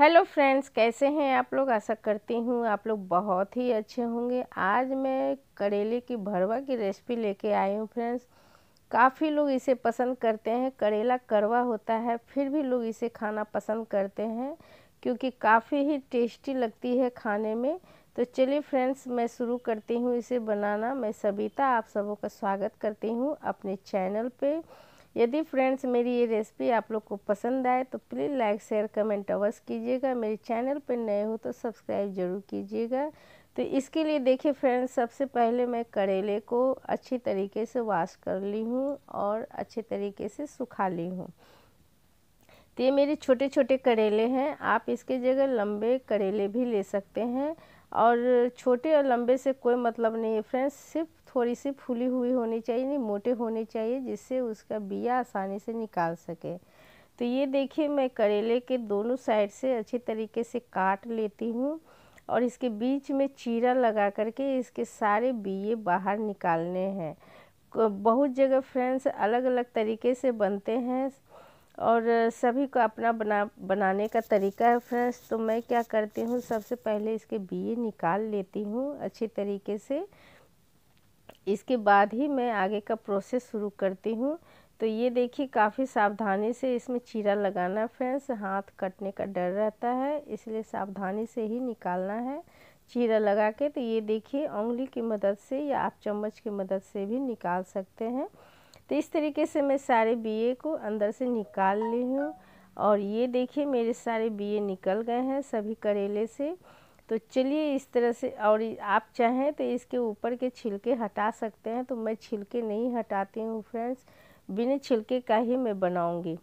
hello friends कैसे हैं आप लोग आशा करती हूँ आप लोग बहुत ही अच्छे होंगे आज मैं करेले की भरवा की रेसिपी लेके आई हूँ फ्रेंड्स काफ़ी लोग इसे पसंद करते हैं करेला करवा होता है फिर भी लोग इसे खाना पसंद करते हैं क्योंकि काफ़ी ही टेस्टी लगती है खाने में तो चलिए फ्रेंड्स मैं शुरू करती हूँ इसे बनाना मैं सबिता आप सबों का स्वागत करती हूँ अपने चैनल पर यदि फ्रेंड्स मेरी ये रेसिपी आप लोग को पसंद आए तो प्लीज़ लाइक शेयर कमेंट अवश्य कीजिएगा मेरे चैनल पर नए हो तो सब्सक्राइब ज़रूर कीजिएगा तो इसके लिए देखिए फ्रेंड्स सबसे पहले मैं करेले को अच्छी तरीके से वाश कर ली हूँ और अच्छे तरीके से सुखा ली हूँ तो ये मेरे छोटे छोटे करेले हैं आप इसके जगह लंबे करेले भी ले सकते हैं और छोटे और लंबे से कोई मतलब नहीं है फ्रेंड्स सिर्फ थोड़ी सी फूली हुई होनी चाहिए नहीं मोटे होने चाहिए जिससे उसका बिया आसानी से निकाल सके तो ये देखिए मैं करेले के दोनों साइड से अच्छे तरीके से काट लेती हूँ और इसके बीच में चीरा लगा करके इसके सारे बीए बाहर निकालने हैं बहुत जगह फ्रेंड्स अलग अलग तरीके से बनते हैं और सभी को अपना बना बनाने का तरीका है फ्रेंड्स तो मैं क्या करती हूँ सबसे पहले इसके बीए निकाल लेती हूँ अच्छे तरीके से इसके बाद ही मैं आगे का प्रोसेस शुरू करती हूँ तो ये देखिए काफ़ी सावधानी से इसमें चीरा लगाना फ्रेंड्स हाथ कटने का डर रहता है इसलिए सावधानी से ही निकालना है चीरा लगा के तो ये देखिए उंगली की मदद से या आप चम्मच की मदद से भी निकाल सकते हैं तो इस तरीके से मैं सारे बीए को अंदर से निकाल ली हूँ और ये देखिए मेरे सारे बीए निकल गए हैं सभी करेले से तो चलिए इस तरह से और आप चाहें तो इसके ऊपर के छिलके हटा सकते हैं तो मैं छिलके नहीं हटाती हूँ फ्रेंड्स बिना छिलके का ही मैं बनाऊँगी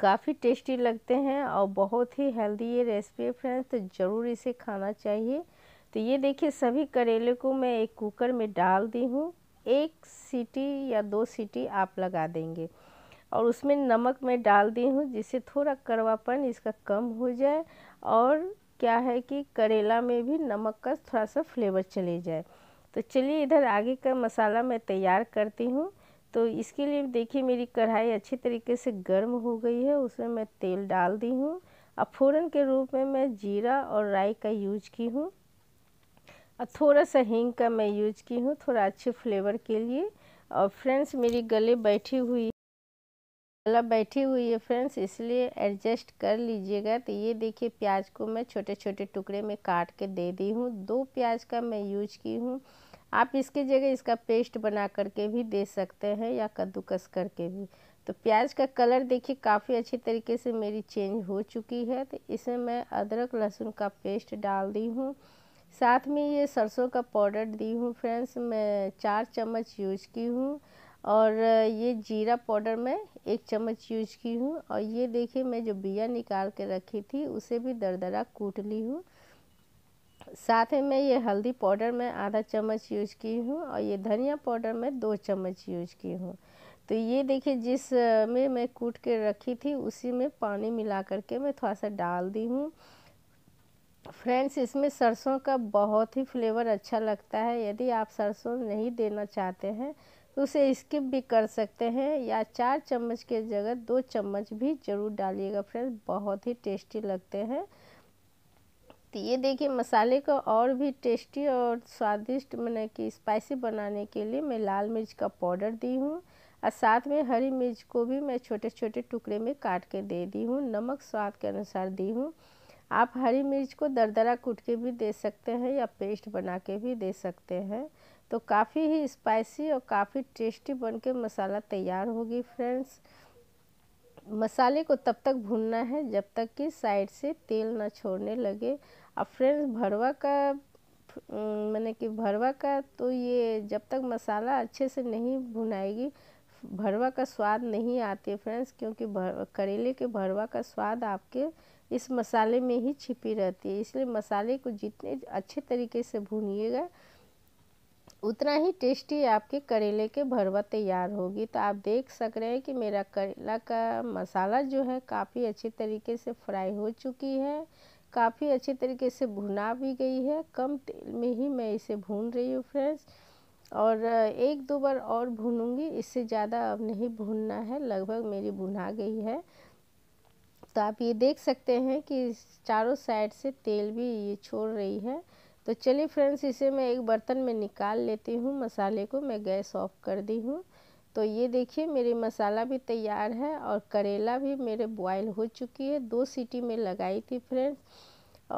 काफ़ी टेस्टी लगते हैं और बहुत ही हेल्दी ये रेसिपी है फ्रेंड्स तो ज़रूर इसे खाना चाहिए तो ये देखिए सभी करेले को मैं एक कुकर में डाल दी हूँ एक सीटी या दो सीटी आप लगा देंगे और उसमें नमक मैं डाल दी हूँ जिससे थोड़ा कड़वापन इसका कम हो जाए और क्या है कि करेला में भी नमक का थोड़ा सा फ्लेवर चले जाए तो चलिए इधर आगे का मसाला मैं तैयार करती हूँ तो इसके लिए देखिए मेरी कढ़ाई अच्छी तरीके से गर्म हो गई है उसमें मैं तेल डाल दी हूँ अब फ़ौरन के रूप में मैं जीरा और राई का यूज की हूँ और थोड़ा सा हींग का मैं यूज की हूँ थोड़ा अच्छे फ्लेवर के लिए और फ्रेंड्स मेरी गले बैठी हुई मतलब बैठी हुई है फ्रेंड्स इसलिए एडजस्ट कर लीजिएगा तो ये देखिए प्याज को मैं छोटे छोटे टुकड़े में काट के दे दी हूँ दो प्याज का मैं यूज की हूँ आप इसके जगह इसका पेस्ट बना करके भी दे सकते हैं या कद्दूकस करके भी तो प्याज का कलर देखिए काफ़ी अच्छी तरीके से मेरी चेंज हो चुकी है तो इसमें मैं अदरक लहसुन का पेस्ट डाल दी हूँ साथ में ये सरसों का पाउडर दी हूँ फ्रेंड्स मैं चार चम्मच यूज की हूँ और ये जीरा पाउडर मैं एक चम्मच यूज की हूँ और ये देखिए मैं जो बिया निकाल के रखी थी उसे भी दरदरा कूट ली हूँ साथ ही मैं ये हल्दी पाउडर मैं आधा चम्मच यूज की हूँ और ये धनिया पाउडर मैं दो चम्मच यूज की हूँ तो ये देखिए जिस में मैं कूट के रखी थी उसी में पानी मिला करके मैं थोड़ा सा डाल दी हूँ फ्रेंड्स इसमें सरसों का बहुत ही फ्लेवर अच्छा लगता है यदि आप सरसों नहीं देना चाहते हैं तो उसे स्किप भी कर सकते हैं या चार चम्मच के जगह दो चम्मच भी ज़रूर डालिएगा फ्रेंड्स बहुत ही टेस्टी लगते हैं तो ये देखिए मसाले को और भी टेस्टी और स्वादिष्ट मैंने कि स्पाइसी बनाने के लिए मैं लाल मिर्च का पाउडर दी हूँ और साथ में हरी मिर्च को भी मैं छोटे छोटे टुकड़े में काट के दे दी हूँ नमक स्वाद के अनुसार दी हूँ आप हरी मिर्च को दरदरा कूट के भी दे सकते हैं या पेस्ट बना के भी दे सकते हैं तो काफ़ी ही स्पाइसी और काफ़ी टेस्टी बन के मसाला तैयार होगी फ्रेंड्स मसाले को तब तक भूनना है जब तक कि साइड से तेल ना छोड़ने लगे अब फ्रेंड्स भरवा का मैंने कि भरवा का तो ये जब तक मसाला अच्छे से नहीं भुनाएगी भरवा का स्वाद नहीं आती है फ्रेंड्स क्योंकि भर, करेले के भरवा का स्वाद आपके इस मसाले में ही छिपी रहती है इसलिए मसाले को जितने अच्छे तरीके से भूनिएगा उतना ही टेस्टी आपके करेले के भरवा तैयार होगी तो आप देख सक रहे हैं कि मेरा करेला का मसाला जो है काफ़ी अच्छे तरीके से फ्राई हो चुकी है काफ़ी अच्छे तरीके से भुना भी गई है कम तेल में ही मैं इसे भून रही हूँ फ्रेंड्स और एक दो बार और भूनूंगी इससे ज़्यादा अब नहीं भूनना है लगभग मेरी भुना गई है तो आप ये देख सकते हैं कि चारों साइड से तेल भी ये छोड़ रही है तो चलिए फ्रेंड्स इसे मैं एक बर्तन में निकाल लेती हूँ मसाले को मैं गैस ऑफ कर दी हूँ तो ये देखिए मेरी मसाला भी तैयार है और करेला भी मेरे बॉयल हो चुकी है दो सीटी में लगाई थी फ्रेंड्स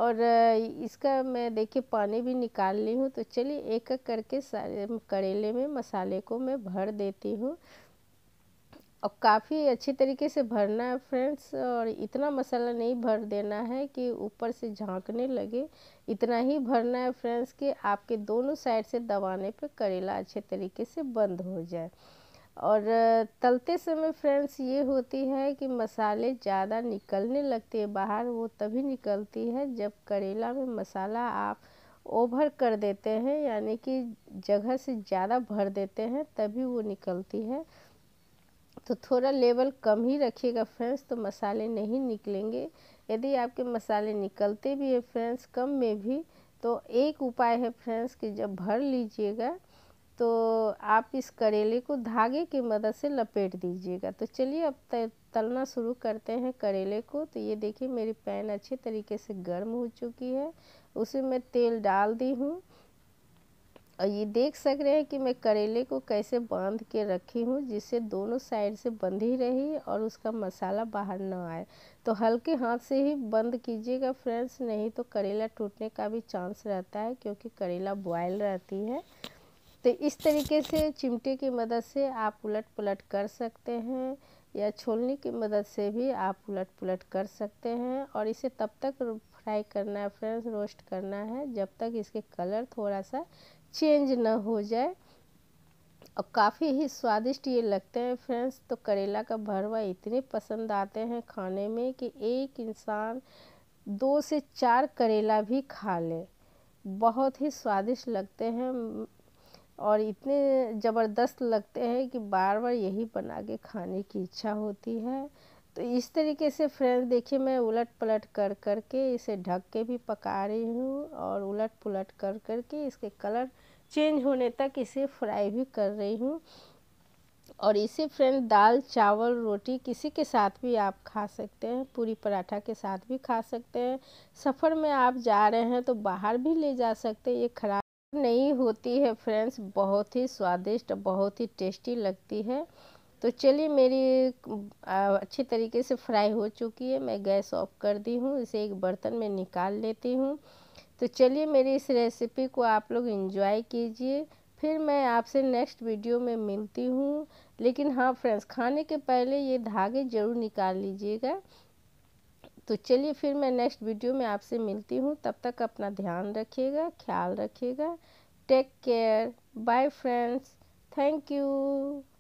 और इसका मैं देखिए पानी भी निकाल ली हूँ तो चलिए एक एक करके सारे करेले में मसाले को मैं भर देती हूँ अब काफ़ी अच्छी तरीके से भरना है फ्रेंड्स और इतना मसाला नहीं भर देना है कि ऊपर से झांकने लगे इतना ही भरना है फ्रेंड्स कि आपके दोनों साइड से दबाने पे करेला अच्छे तरीके से बंद हो जाए और तलते समय फ्रेंड्स ये होती है कि मसाले ज़्यादा निकलने लगते हैं बाहर वो तभी निकलती है जब करेला में मसाला आप ओवर कर देते हैं यानी कि जगह से ज़्यादा भर देते हैं तभी वो निकलती है तो थोड़ा लेवल कम ही रखिएगा फ्रेंड्स तो मसाले नहीं निकलेंगे यदि आपके मसाले निकलते भी हैं फ्रेंड्स कम में भी तो एक उपाय है फ्रेंड्स कि जब भर लीजिएगा तो आप इस करेले को धागे की मदद से लपेट दीजिएगा तो चलिए अब तलना शुरू करते हैं करेले को तो ये देखिए मेरी पैन अच्छे तरीके से गर्म हो चुकी है उसे मैं तेल डाल दी हूँ और ये देख सक रहे हैं कि मैं करेले को कैसे बांध के रखी हूँ जिससे दोनों साइड से बंध ही रही और उसका मसाला बाहर ना आए तो हल्के हाथ से ही बंद कीजिएगा फ्रेंड्स नहीं तो करेला टूटने का भी चांस रहता है क्योंकि करेला बॉयल रहती है तो इस तरीके से चिमटे की मदद से आप उलट पुलट कर सकते हैं या छोलनी की मदद से भी आप उलट पुलट कर सकते हैं और इसे तब तक फ्राई करना है फ्रेंड्स रोस्ट करना है जब तक इसके कलर थोड़ा सा चेंज ना हो जाए और काफ़ी ही स्वादिष्ट ये लगते हैं फ्रेंड्स तो करेला का भरवा इतने पसंद आते हैं खाने में कि एक इंसान दो से चार करेला भी खा ले बहुत ही स्वादिष्ट लगते हैं और इतने ज़बरदस्त लगते हैं कि बार बार यही बना के खाने की इच्छा होती है तो इस तरीके से फ्रेंड देखिए मैं उलट पलट कर कर के इसे ढक के भी पका रही हूँ और उलट पुलट कर कर के इसके कलर चेंज होने तक इसे फ्राई भी कर रही हूँ और इसे फ्रेंड दाल चावल रोटी किसी के साथ भी आप खा सकते हैं पूरी पराठा के साथ भी खा सकते हैं सफ़र में आप जा रहे हैं तो बाहर भी ले जा सकते हैं ये खराब नहीं होती है फ्रेंड्स बहुत ही स्वादिष्ट बहुत ही टेस्टी लगती है तो चलिए मेरी अच्छी तरीके से फ्राई हो चुकी है मैं गैस ऑफ कर दी हूँ इसे एक बर्तन में निकाल लेती हूँ तो चलिए मेरी इस रेसिपी को आप लोग इन्जॉय कीजिए फिर मैं आपसे नेक्स्ट वीडियो में मिलती हूँ लेकिन हाँ फ्रेंड्स खाने के पहले ये धागे ज़रूर निकाल लीजिएगा तो चलिए फिर मैं नेक्स्ट वीडियो में आपसे मिलती हूँ तब तक अपना ध्यान रखिएगा ख्याल रखिएगा take care bye friends thank you